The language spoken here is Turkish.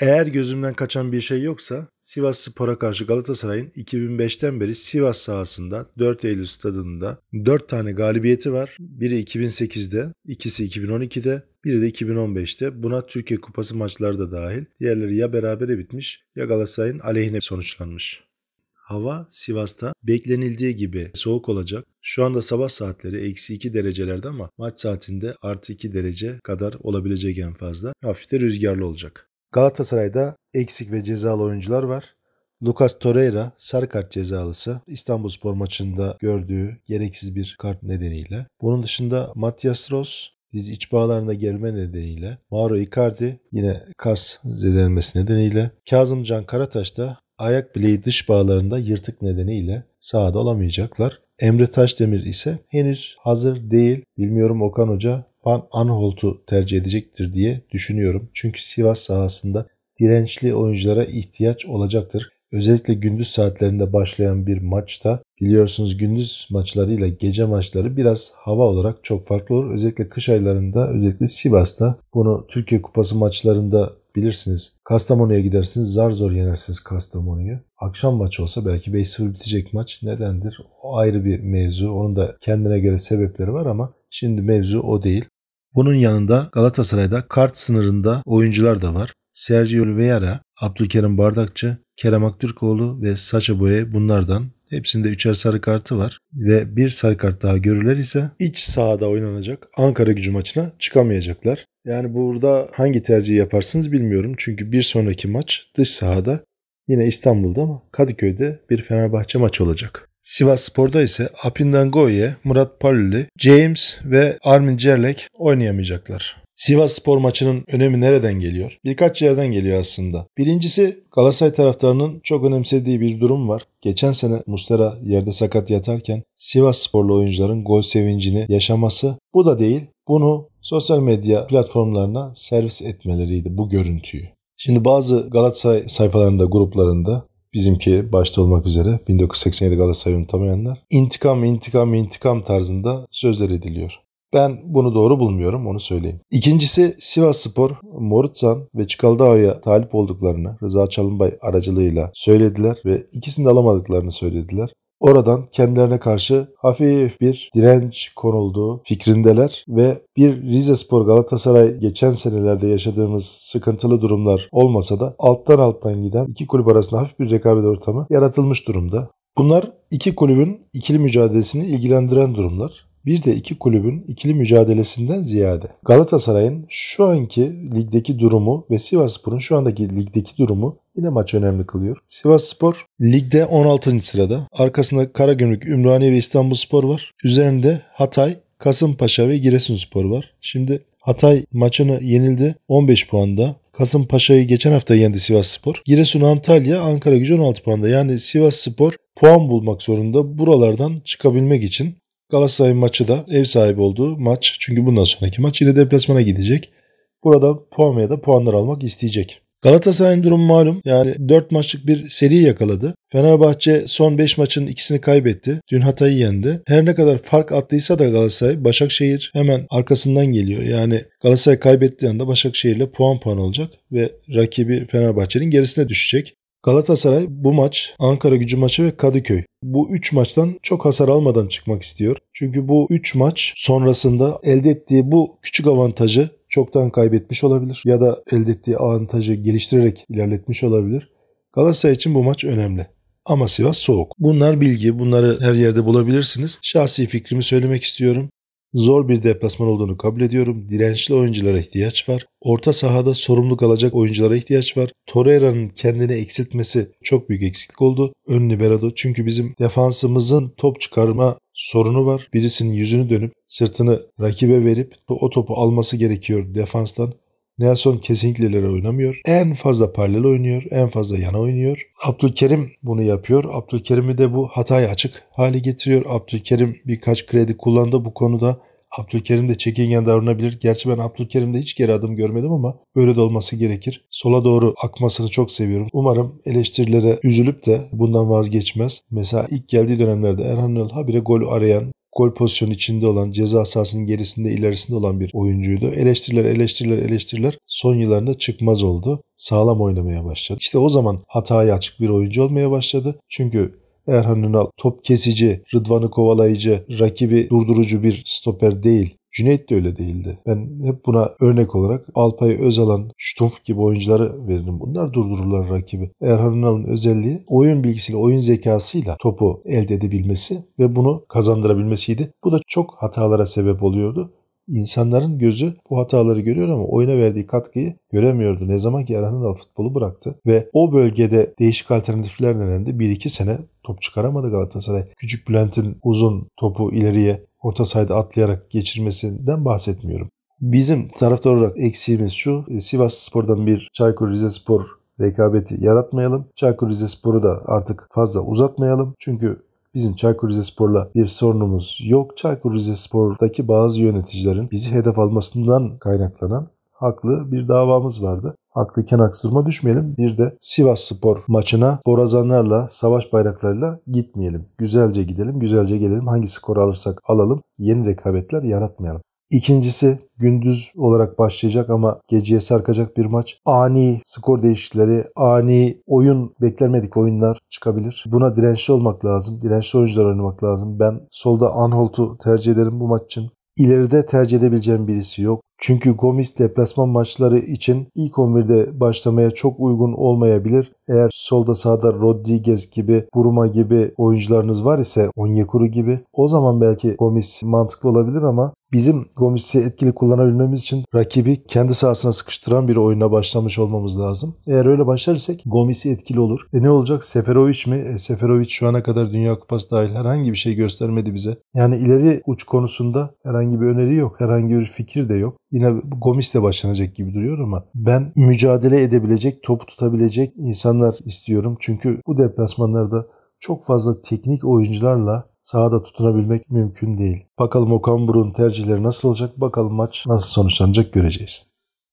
Eğer gözümden kaçan bir şey yoksa Sivas Spor'a karşı Galatasaray'ın 2005'ten beri Sivas sahasında 4 Eylül stadında 4 tane galibiyeti var. Biri 2008'de, ikisi 2012'de, biri de 2015'te. Buna Türkiye Kupası maçları da dahil. Diğerleri ya berabere bitmiş ya Galatasaray'ın aleyhine sonuçlanmış. Hava Sivas'ta beklenildiği gibi soğuk olacak. Şu anda sabah saatleri eksi 2 derecelerde ama maç saatinde artı 2 derece kadar olabilecek en fazla. Hafif de rüzgarlı olacak. Galatasaray'da eksik ve cezalı oyuncular var. Lucas Torreira sarı kart cezalısı İstanbulspor maçında gördüğü gereksiz bir kart nedeniyle. Bunun dışında Matias Ross diz iç bağlarında gelme nedeniyle, Mauro Icardi yine kas zedelenmesi nedeniyle, Kazım Can Karataş da ayak bileği dış bağlarında yırtık nedeniyle sahada olamayacaklar. Emre Taşdemir ise henüz hazır değil. Bilmiyorum Okan Hoca Van Anholt'u tercih edecektir diye düşünüyorum. Çünkü Sivas sahasında dirençli oyunculara ihtiyaç olacaktır. Özellikle gündüz saatlerinde başlayan bir maçta biliyorsunuz gündüz maçlarıyla gece maçları biraz hava olarak çok farklı olur. Özellikle kış aylarında özellikle Sivas'ta bunu Türkiye Kupası maçlarında bilirsiniz. Kastamonu'ya gidersiniz zar zor yenersiniz Kastamonu'yu. Akşam maçı olsa belki 5-0 bitecek maç nedendir? O ayrı bir mevzu. Onun da kendine göre sebepleri var ama Şimdi mevzu o değil. Bunun yanında Galatasaray'da kart sınırında oyuncular da var. Sergio Oliveira, Abdülkerim Bardakçı, Kerem Aktürkoğlu ve Saça Boye bunlardan. Hepsinde üçer sarı kartı var ve bir sarı kart daha görürler ise iç sahada oynanacak Ankara gücü maçına çıkamayacaklar. Yani burada hangi tercihi yaparsınız bilmiyorum. Çünkü bir sonraki maç dış sahada yine İstanbul'da ama Kadıköy'de bir Fenerbahçe maçı olacak. Sivas Spor'da ise Apindangoye, Murat Paluli, James ve Armin Cerlek oynayamayacaklar. Sivas Spor maçının önemi nereden geliyor? Birkaç yerden geliyor aslında. Birincisi Galatasaray taraftarının çok önemsediği bir durum var. Geçen sene Mustera yerde sakat yatarken Sivas Sporlu oyuncuların gol sevincini yaşaması bu da değil. Bunu sosyal medya platformlarına servis etmeleriydi bu görüntüyü. Şimdi bazı Galatasaray sayfalarında, gruplarında bizimki başta olmak üzere 1987 Galatasaray'ı unutamayanlar intikam intikam intikam tarzında sözler ediliyor. Ben bunu doğru bulmuyorum onu söyleyeyim. İkincisi Sivas Spor, Morutsan ve Çıkaldağ'a talip olduklarını Rıza Çalınbay aracılığıyla söylediler ve ikisini de alamadıklarını söylediler. Oradan kendilerine karşı hafif bir direnç konulduğu fikrindeler ve bir Rize Spor Galatasaray geçen senelerde yaşadığımız sıkıntılı durumlar olmasa da alttan alttan giden iki kulüp arasında hafif bir rekabet ortamı yaratılmış durumda. Bunlar iki kulübün ikili mücadelesini ilgilendiren durumlar bir de iki kulübün ikili mücadelesinden ziyade Galatasaray'ın şu anki ligdeki durumu ve Sivasspor'un şu andaki ligdeki durumu yine maç önemli kılıyor. Sivasspor ligde 16. sırada. Arkasında Karagümrük, Ümraniye ve İstanbulspor var. Üzerinde Hatay, Kasımpaşa ve Giresunspor var. Şimdi Hatay maçını yenildi 15 puanda. Kasımpaşa'yı geçen hafta yendi Sivasspor. Giresun Antalya Ankara Gücü 16 puanda. Yani Sivasspor puan bulmak zorunda buralardan çıkabilmek için. Galatasaray maçı da ev sahibi olduğu maç. Çünkü bundan sonraki maç yine deplasmana gidecek. Burada puan veya da puanlar almak isteyecek. Galatasaray'ın durumu malum. Yani 4 maçlık bir seri yakaladı. Fenerbahçe son 5 maçın ikisini kaybetti. Dün Hatay'ı yendi. Her ne kadar fark attıysa da Galatasaray, Başakşehir hemen arkasından geliyor. Yani Galatasaray kaybettiği anda Başakşehir'le puan puan olacak ve rakibi Fenerbahçe'nin gerisine düşecek. Galatasaray bu maç, Ankara gücü maçı ve Kadıköy. Bu 3 maçtan çok hasar almadan çıkmak istiyor. Çünkü bu 3 maç sonrasında elde ettiği bu küçük avantajı çoktan kaybetmiş olabilir. Ya da elde ettiği avantajı geliştirerek ilerletmiş olabilir. Galatasaray için bu maç önemli. Ama Sivas soğuk. Bunlar bilgi. Bunları her yerde bulabilirsiniz. Şahsi fikrimi söylemek istiyorum. Zor bir deplasman olduğunu kabul ediyorum. Dirençli oyunculara ihtiyaç var. Orta sahada sorumluluk alacak oyunculara ihtiyaç var. Torreira'nın kendini eksiltmesi çok büyük eksiklik oldu. Ön libero'da çünkü bizim defansımızın top çıkarma sorunu var. Birisinin yüzünü dönüp sırtını rakibe verip o topu alması gerekiyor defanstan. Nelson kesinlikle oynamıyor. En fazla paralel oynuyor. En fazla yana oynuyor. Abdülkerim bunu yapıyor. Abdülkerim'i de bu hatayı açık hale getiriyor. Abdülkerim birkaç kredi kullandı bu konuda. Abdülkerim de çekingen davranabilir. Gerçi ben Abdülkerim'de hiç geri adım görmedim ama böyle de olması gerekir. Sola doğru akmasını çok seviyorum. Umarım eleştirilere üzülüp de bundan vazgeçmez. Mesela ilk geldiği dönemlerde Erhan Nal habire gol arayan, gol pozisyonu içinde olan, ceza sahasının gerisinde ilerisinde olan bir oyuncuydu. Eleştiriler, eleştiriler, eleştiriler son yıllarında çıkmaz oldu. Sağlam oynamaya başladı. İşte o zaman hataya açık bir oyuncu olmaya başladı. Çünkü Erhan Ünal top kesici, Rıdvan'ı kovalayıcı, rakibi durdurucu bir stoper değil. Cüneyt de öyle değildi. Ben hep buna örnek olarak Alpay Özalan, Stumpf gibi oyuncuları veririm. Bunlar durdururlar rakibi. Erhan Ünal'ın özelliği oyun bilgisiyle, oyun zekasıyla topu elde edebilmesi ve bunu kazandırabilmesiydi. Bu da çok hatalara sebep oluyordu. İnsanların gözü bu hataları görüyor ama oyuna verdiği katkıyı göremiyordu. Ne zaman ki Erhan Ünal futbolu bıraktı ve o bölgede değişik alternatifler denendi. 1-2 sene top çıkaramadı Galatasaray. Küçük Bülent'in uzun topu ileriye orta sayda atlayarak geçirmesinden bahsetmiyorum. Bizim taraftar olarak eksiğimiz şu. E, Sivas Spor'dan bir Çaykur Rizespor rekabeti yaratmayalım. Çaykur Rizespor'u da artık fazla uzatmayalım. Çünkü Bizim Çaykur Rizespor'la bir sorunumuz yok. Çaykur Rizespor'daki bazı yöneticilerin bizi hedef almasından kaynaklanan haklı bir davamız vardı. Haklı kenak duruma düşmeyelim. Bir de Sivas Spor maçına borazanlarla, savaş bayraklarıyla gitmeyelim. Güzelce gidelim, güzelce gelelim. Hangi skor alırsak alalım. Yeni rekabetler yaratmayalım. İkincisi gündüz olarak başlayacak ama geceye sarkacak bir maç. Ani skor değişikleri, ani oyun beklenmedik oyunlar çıkabilir. Buna dirençli olmak lazım. Dirençli oyuncular oynamak lazım. Ben solda Anholt'u tercih ederim bu maç için. İleride tercih edebileceğim birisi yok. Çünkü Gomis deplasman maçları için ilk 11'de başlamaya çok uygun olmayabilir. Eğer solda sağda Rodriguez gibi, Buruma gibi oyuncularınız var ise Onyekuru gibi o zaman belki Gomis mantıklı olabilir ama bizim Gomis'i etkili kullanabilmemiz için rakibi kendi sahasına sıkıştıran bir oyuna başlamış olmamız lazım. Eğer öyle başlarsak Gomis'i etkili olur. E ne olacak? Seferovic mi? E Seferovic şu ana kadar Dünya Kupası dahil herhangi bir şey göstermedi bize. Yani ileri uç konusunda herhangi bir öneri yok. Herhangi bir fikir de yok. Yine Gomis'le başlanacak gibi duruyor ama ben mücadele edebilecek, topu tutabilecek, insan deplasmanlar istiyorum. Çünkü bu deplasmanlarda çok fazla teknik oyuncularla sahada tutunabilmek mümkün değil. Bakalım Okan Burun tercihleri nasıl olacak? Bakalım maç nasıl sonuçlanacak göreceğiz.